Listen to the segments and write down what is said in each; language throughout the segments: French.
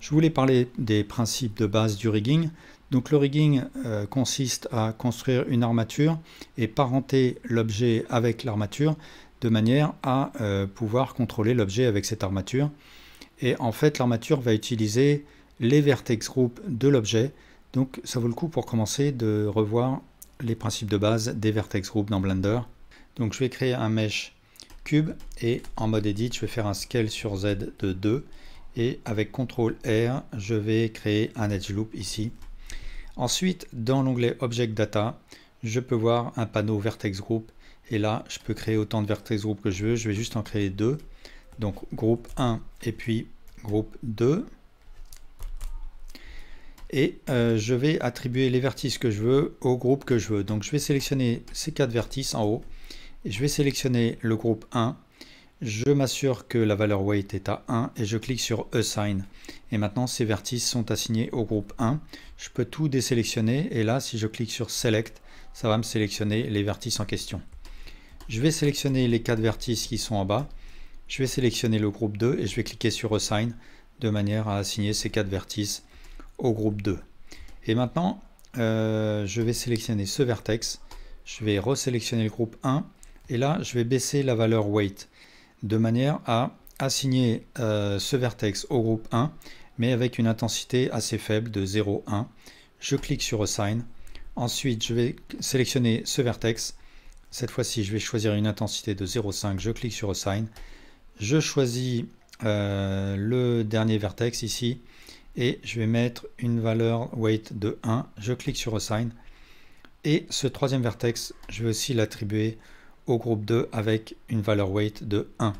Je voulais parler des principes de base du rigging. Donc le rigging euh, consiste à construire une armature et parenter l'objet avec l'armature de manière à euh, pouvoir contrôler l'objet avec cette armature. Et en fait, l'armature va utiliser les vertex groupes de l'objet. Donc ça vaut le coup pour commencer de revoir les principes de base des vertex group dans Blender. Donc je vais créer un mesh cube et en mode edit, je vais faire un scale sur Z de 2 et avec CTRL R, je vais créer un edge loop ici. Ensuite, dans l'onglet Object Data, je peux voir un panneau vertex group et là, je peux créer autant de vertex group que je veux. Je vais juste en créer deux. Donc groupe 1 et puis groupe 2 et euh, je vais attribuer les vertices que je veux au groupe que je veux. Donc je vais sélectionner ces quatre vertices en haut, je vais sélectionner le groupe 1, je m'assure que la valeur weight est à 1 et je clique sur Assign. Et maintenant ces vertices sont assignés au groupe 1. Je peux tout désélectionner et là si je clique sur Select, ça va me sélectionner les vertices en question. Je vais sélectionner les quatre vertices qui sont en bas. Je vais sélectionner le groupe 2 et je vais cliquer sur Assign de manière à assigner ces quatre vertices groupe 2. Et maintenant, euh, je vais sélectionner ce vertex, je vais resélectionner le groupe 1, et là, je vais baisser la valeur weight, de manière à assigner euh, ce vertex au groupe 1, mais avec une intensité assez faible de 0,1. Je clique sur Assign. Ensuite, je vais sélectionner ce vertex. Cette fois-ci, je vais choisir une intensité de 0,5. Je clique sur Assign. Je choisis euh, le dernier vertex ici et je vais mettre une valeur weight de 1. Je clique sur Assign. Et ce troisième vertex, je vais aussi l'attribuer au groupe 2 avec une valeur weight de 1.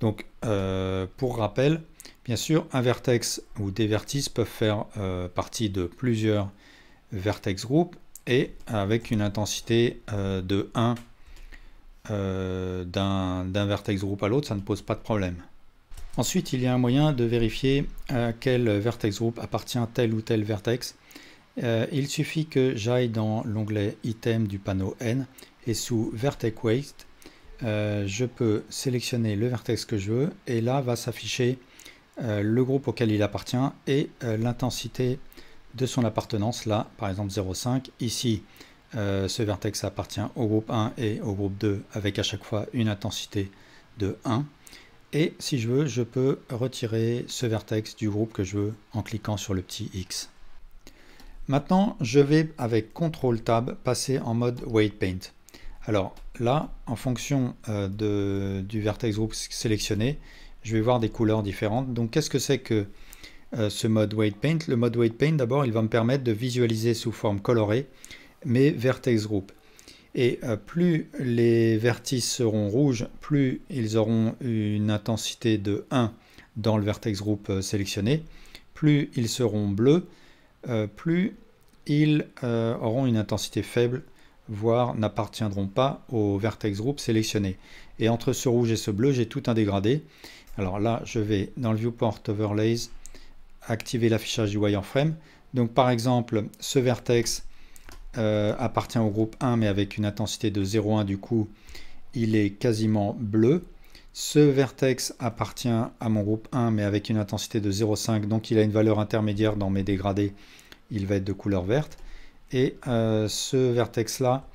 Donc, euh, pour rappel, bien sûr, un vertex ou des vertices peuvent faire euh, partie de plusieurs vertex groupes et avec une intensité euh, de 1 d'un vertex groupe à l'autre, ça ne pose pas de problème. Ensuite, il y a un moyen de vérifier à euh, quel vertex group appartient tel ou tel vertex. Euh, il suffit que j'aille dans l'onglet item du panneau N et sous vertex weight, euh, je peux sélectionner le vertex que je veux et là va s'afficher le groupe auquel il appartient et l'intensité de son appartenance. Là, par exemple 0,5. Ici, ce vertex appartient au groupe 1 et au groupe 2 avec à chaque fois une intensité de 1. Et si je veux, je peux retirer ce vertex du groupe que je veux en cliquant sur le petit X. Maintenant, je vais avec CTRL TAB passer en mode Weight Paint. Alors là, en fonction euh, du vertex group sélectionné, je vais voir des couleurs différentes. Donc qu'est-ce que c'est que euh, ce mode Weight Paint Le mode Weight Paint, d'abord, il va me permettre de visualiser sous forme colorée mes vertex group. Et euh, plus les vertices seront rouges, plus ils auront une intensité de 1 dans le vertex group euh, sélectionné. Plus ils seront bleus, euh, plus ils auront une intensité faible, voire n'appartiendront pas au vertex group sélectionné. Et entre ce rouge et ce bleu, j'ai tout un dégradé. Alors là, je vais dans le viewport overlays, activer l'affichage du wireframe. Donc par exemple, ce vertex, euh, appartient au groupe 1 mais avec une intensité de 0,1 du coup il est quasiment bleu. Ce vertex appartient à mon groupe 1 mais avec une intensité de 0,5 donc il a une valeur intermédiaire dans mes dégradés, il va être de couleur verte. Et euh, ce vertex là,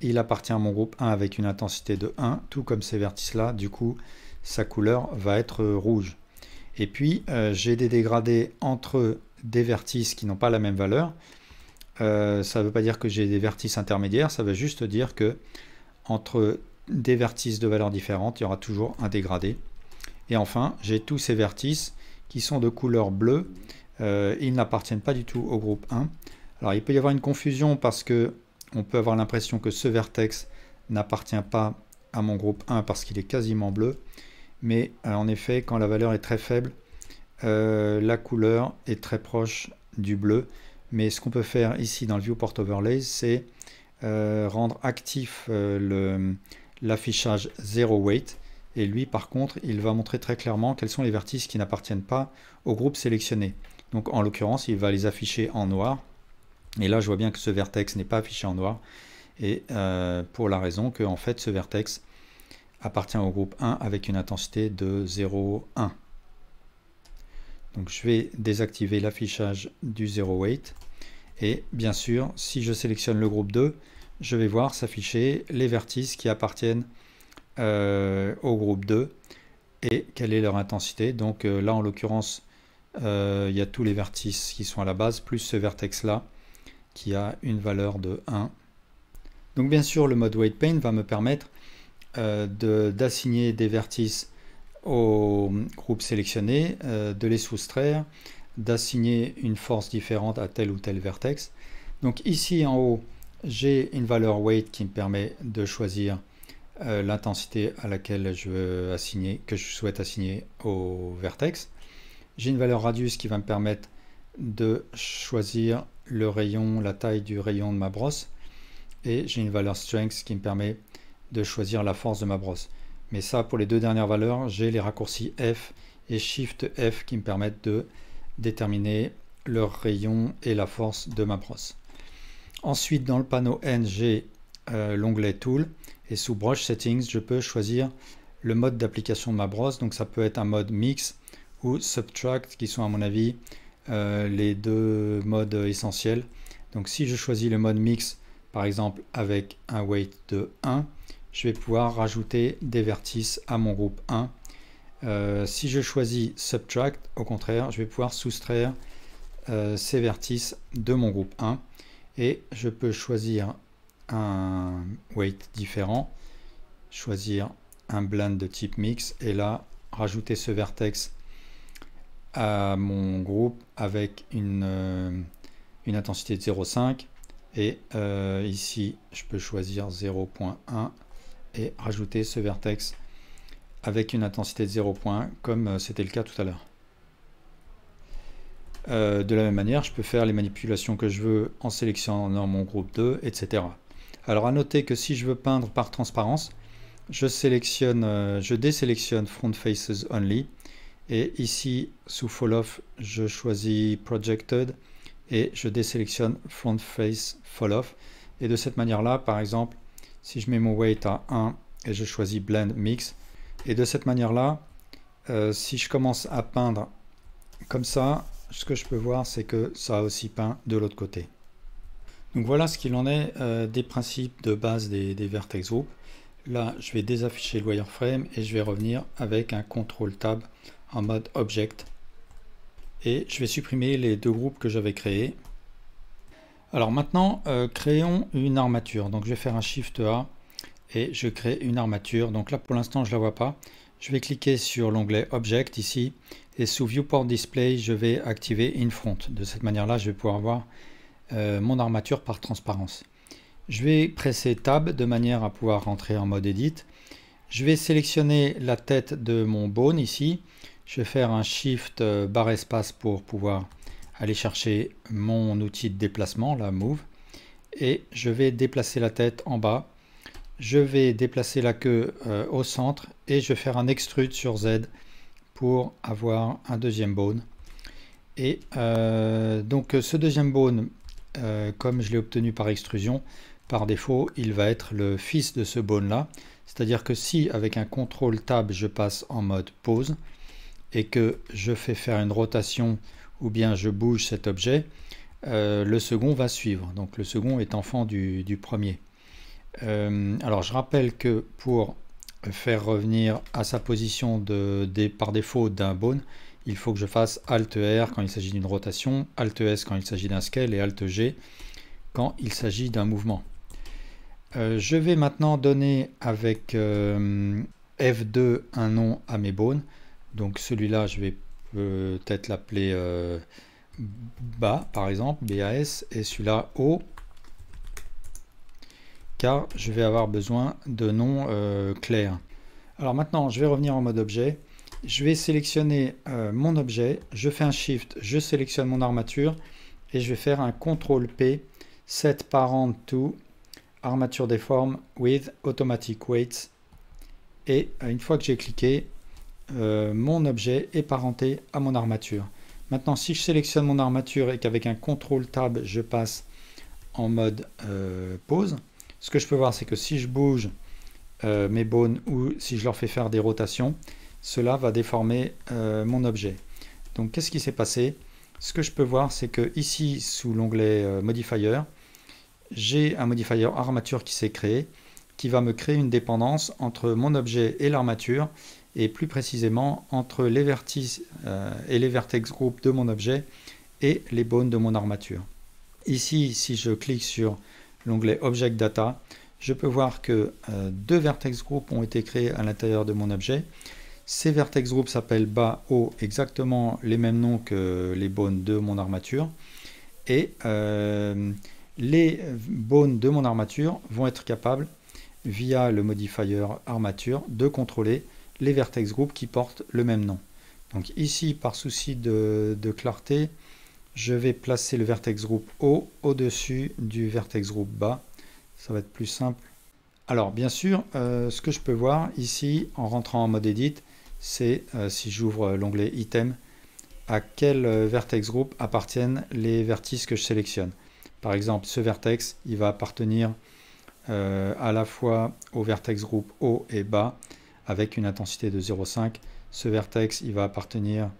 il appartient à mon groupe 1 avec une intensité de 1, tout comme ces vertices là, du coup sa couleur va être euh, rouge. Et puis j'ai des dégradés entre des vertices qui n'ont pas la même valeur, euh, ça ne veut pas dire que j'ai des vertices intermédiaires, ça veut juste dire que entre des vertices de valeurs différentes, il y aura toujours un dégradé. Et enfin, j'ai tous ces vertices qui sont de couleur bleue. Euh, ils n'appartiennent pas du tout au groupe 1. Alors il peut y avoir une confusion parce que on peut avoir l'impression que ce vertex n'appartient pas à mon groupe 1 parce qu'il est quasiment bleu. Mais euh, en effet, quand la valeur est très faible, la couleur est très proche du bleu. Mais ce qu'on peut faire ici dans le viewport overlay, c'est euh, rendre actif euh, l'affichage 0 weight. Et lui, par contre, il va montrer très clairement quels sont les vertices qui n'appartiennent pas au groupe sélectionné. Donc en l'occurrence, il va les afficher en noir. Et là, je vois bien que ce vertex n'est pas affiché en noir. Et euh, pour la raison que, fait, ce vertex appartient au groupe 1 avec une intensité de 0,1. Donc je vais désactiver l'affichage du 0weight. Et bien sûr, si je sélectionne le groupe 2, je vais voir s'afficher les vertices qui appartiennent euh, au groupe 2 et quelle est leur intensité. Donc euh, là, en l'occurrence, euh, il y a tous les vertices qui sont à la base, plus ce vertex-là qui a une valeur de 1. Donc bien sûr, le mode weight paint va me permettre d'assigner des vertices aux groupe sélectionnés euh, de les soustraire, d'assigner une force différente à tel ou tel vertex. Donc ici en haut, j'ai une valeur weight qui me permet de choisir euh, l'intensité à laquelle je veux assigner, que je souhaite assigner au vertex. J'ai une valeur radius qui va me permettre de choisir le rayon, la taille du rayon de ma brosse. Et j'ai une valeur strength qui me permet de choisir la force de ma brosse. Mais ça, pour les deux dernières valeurs, j'ai les raccourcis F et Shift F qui me permettent de déterminer leur rayon et la force de ma brosse. Ensuite, dans le panneau N, j'ai euh, l'onglet Tool et sous Brush Settings, je peux choisir le mode d'application de ma brosse. Donc ça peut être un mode Mix ou Subtract qui sont à mon avis euh, les deux modes essentiels. Donc si je choisis le mode Mix, par exemple avec un weight de 1, je vais pouvoir rajouter des vertices à mon groupe 1. Euh, si je choisis Subtract, au contraire, je vais pouvoir soustraire euh, ces vertices de mon groupe 1. Et je peux choisir un weight différent, choisir un blend de type mix, et là, rajouter ce vertex à mon groupe avec une, euh, une intensité de 0,5. Et ici, je peux choisir 0.1 et rajouter ce vertex avec une intensité de 0 point, comme euh, c'était le cas tout à l'heure. Euh, de la même manière, je peux faire les manipulations que je veux en sélectionnant mon groupe 2, etc. Alors à noter que si je veux peindre par transparence, je, sélectionne, euh, je désélectionne Front Faces Only, et ici, sous Fall Off, je choisis Projected, et je désélectionne Front Face Fall Off. Et de cette manière-là, par exemple, si je mets mon weight à 1 et je choisis blend mix et de cette manière là euh, si je commence à peindre comme ça ce que je peux voir c'est que ça a aussi peint de l'autre côté donc voilà ce qu'il en est euh, des principes de base des, vertex group là je vais désafficher le wireframe et je vais revenir avec un ctrl tab en mode object et je vais supprimer les deux groupes que j'avais créés alors maintenant, euh, créons une armature. Donc je vais faire un Shift A et je crée une armature. Donc là, pour l'instant, je ne la vois pas. Je vais cliquer sur l'onglet Object ici et sous Viewport Display, je vais activer in front De cette manière-là, je vais pouvoir voir euh, mon armature par transparence. Je vais presser Tab de manière à pouvoir rentrer en mode Edit. Je vais sélectionner la tête de mon bone ici. Je vais faire un Shift euh, barre espace pour pouvoir aller chercher mon outil de déplacement, la Move, et je vais déplacer la tête en bas. Je vais déplacer la queue euh, au centre et je vais faire un extrude sur Z pour avoir un deuxième bone. Et euh, donc euh, ce deuxième bone, comme je l'ai obtenu par extrusion, par défaut, il va être le fils de ce bone là. C'est-à-dire que si avec un contrôle tab, je passe en mode pause et que je fais faire une rotation ou bien je bouge cet objet, euh, le second va suivre. Donc le second est enfant du, premier. Euh, alors je rappelle que pour faire revenir à sa position de, de par défaut d'un bone, il faut que je fasse Alt R quand il s'agit d'une rotation, Alt S quand il s'agit d'un scale et Alt G quand il s'agit d'un mouvement. Euh, je vais maintenant donner avec F2 un nom à mes bones. Donc celui-là, je vais peut-être l'appeler euh, bas, par exemple, BAS, et celui-là haut, car je vais avoir besoin de noms euh, clairs. Alors maintenant, je vais revenir en mode objet. Je vais sélectionner euh, mon objet, je fais un Shift, je sélectionne mon armature, et je vais faire un CTRL P, set parent to, armature des formes with automatic weights. Et une fois que j'ai cliqué, euh, mon objet est parenté à mon armature. Maintenant, si je sélectionne mon armature et qu'avec un CTRL TAB, je passe en mode euh, pause, ce que je peux voir, c'est que si je bouge euh, mes bones ou si je leur fais faire des rotations, cela va déformer mon objet. Donc, qu'est-ce qui s'est passé Ce que je peux voir, c'est que ici, sous l'onglet Modifier, j'ai un modifier armature qui s'est créé, qui va me créer une dépendance entre mon objet et l'armature, et plus précisément entre les vertices euh, et les vertex Groups de mon objet et les bones de mon armature. Ici, si je clique sur l'onglet Object Data, je peux voir que euh, deux vertex Groups ont été créés à l'intérieur de mon objet. Ces vertex Groups s'appellent bas, haut, exactement les mêmes noms que les bones de mon armature. Et euh, les bones de mon armature vont être capables, via le modifier armature, de contrôler les vertex group qui portent le même nom. Donc ici, par souci de, clarté, je vais placer le vertex group haut au-dessus du vertex group bas. Ça va être plus simple. Alors bien sûr, euh, ce que je peux voir ici en rentrant en mode edit, c'est euh, si j'ouvre l'onglet item, à quel euh, vertex group appartiennent les vertices que je sélectionne. Par exemple, ce vertex, il va appartenir à la fois au vertex group haut et bas, avec une intensité de 0,5. Ce vertex, il va appartenir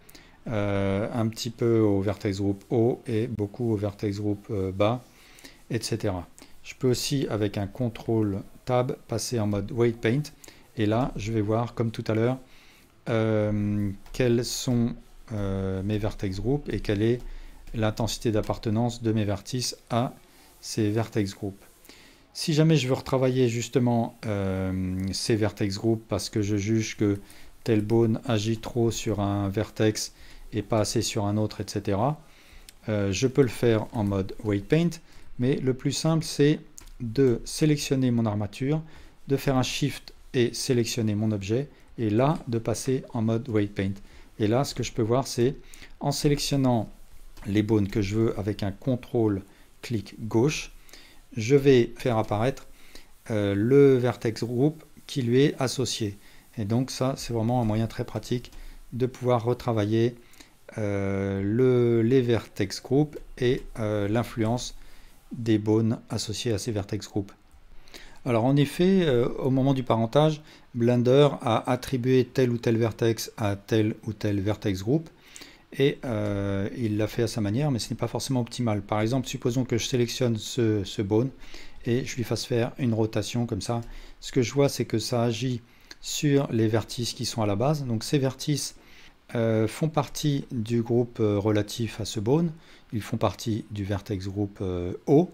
euh, un petit peu au vertex groupe haut et beaucoup au vertex groupe euh, bas, etc. Je peux aussi, avec un contrôle tab, passer en mode weight paint. Et là, je vais voir, comme tout à l'heure, euh, quels sont mes vertex groupes et quelle est l'intensité d'appartenance de mes vertices à ces vertex groupes. Si jamais je veux retravailler justement euh, ces vertex groupes parce que je juge que tel bone agit trop sur un vertex et pas assez sur un autre, etc., euh, je peux le faire en mode weight paint, mais le plus simple c'est de sélectionner mon armature, de faire un shift et sélectionner mon objet, et là de passer en mode weight paint. Et là ce que je peux voir c'est en sélectionnant les bones que je veux avec un contrôle clic gauche, je vais faire apparaître euh, le vertex group qui lui est associé. Et donc ça, c'est vraiment un moyen très pratique de pouvoir retravailler euh, les vertex group et euh, l'influence des bones associés à ces vertex group. Alors en effet, au moment du parentage, Blender a attribué tel ou tel vertex à tel ou tel vertex group et euh, il l'a fait à sa manière, mais ce n'est pas forcément optimal. Par exemple, supposons que je sélectionne ce, bone et je lui fasse faire une rotation comme ça. Ce que je vois, c'est que ça agit sur les vertices qui sont à la base. Donc ces vertices euh, font partie du groupe euh, relatif à ce bone, ils font partie du vertex groupe O,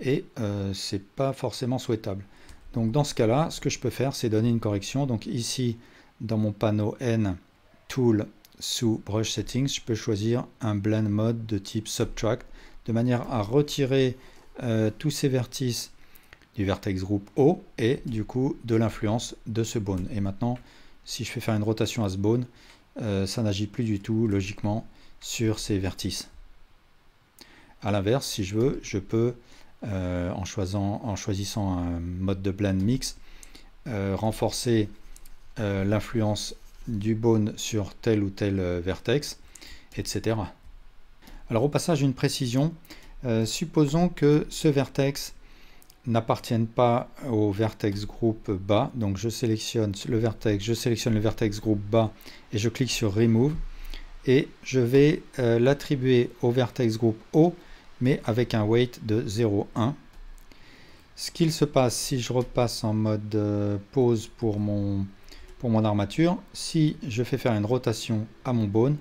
et ce n'est pas forcément souhaitable. Donc dans ce cas-là, ce que je peux faire, c'est donner une correction. Donc ici, dans mon panneau N, Tool, sous Brush Settings, je peux choisir un Blend Mode de type Subtract, de manière à retirer euh, tous ces vertices du vertex group O et du coup de l'influence de ce bone. Et maintenant, si je fais faire une rotation à ce bone, euh, ça n'agit plus du tout logiquement sur ces vertices. A l'inverse, si je veux, je peux, euh, en, en, choisissant un mode de blend mix, renforcer l'influence du bone sur tel ou tel euh, vertex, etc. Alors au passage, une précision. Euh, supposons que ce vertex n'appartienne pas au vertex groupe bas. Donc je sélectionne le vertex, je sélectionne le vertex groupe bas et je clique sur Remove. Et je vais euh, l'attribuer au vertex groupe haut, mais avec un weight de 0,1. Ce qu'il se passe si je repasse en mode pause pour mon pour mon armature, si je fais faire une rotation à mon bone,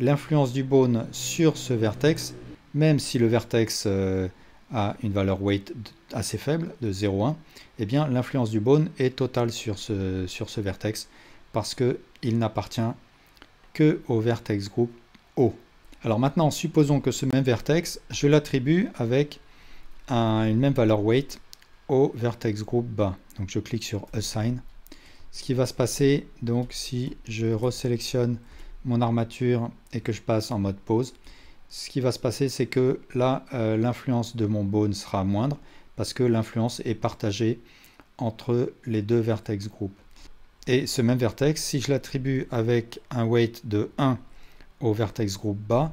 l'influence du bone sur ce vertex, même si le vertex euh, a une valeur weight assez faible de 0,1, eh bien l'influence du bone est totale sur ce, vertex parce qu'il n'appartient que au vertex groupe O. Alors maintenant, supposons que ce même vertex, je l'attribue avec une même valeur weight au vertex groupe bas. Donc je clique sur Assign ce qui va se passer, donc si je resélectionne mon armature et que je passe en mode pause, ce qui va se passer, c'est que là, euh, l'influence de mon bone sera moindre parce que l'influence est partagée entre les deux vertex groupes. Et ce même vertex, si je l'attribue avec un weight de 1 au vertex groupe bas,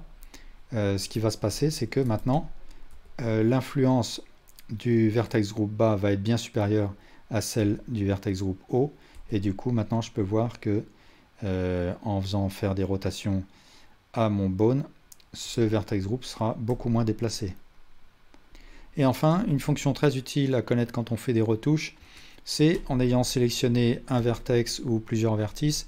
euh, ce qui va se passer, c'est que maintenant, euh, l'influence du vertex groupe bas va être bien supérieure à celle du vertex groupe haut, et du coup, maintenant, je peux voir que euh, en faisant faire des rotations à mon bone, ce vertex group sera beaucoup moins déplacé. Et enfin, une fonction très utile à connaître quand on fait des retouches, c'est en ayant sélectionné un vertex ou plusieurs vertices,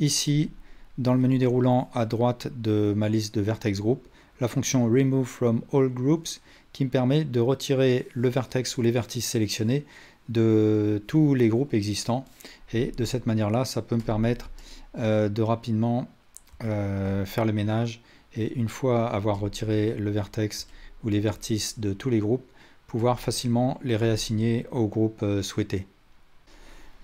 ici, dans le menu déroulant à droite de ma liste de vertex group, la fonction remove from all groups qui me permet de retirer le vertex ou les vertices sélectionnés de tous les groupes existants et de cette manière-là, ça peut me permettre euh, de rapidement euh, faire le ménage et une fois avoir retiré le vertex ou les vertices de tous les groupes, pouvoir facilement les réassigner au groupe euh, souhaité.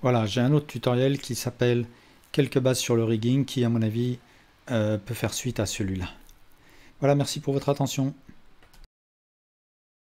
Voilà, j'ai un autre tutoriel qui s'appelle quelques bases sur le rigging qui à mon avis peut faire suite à celui-là. Voilà, merci pour votre attention.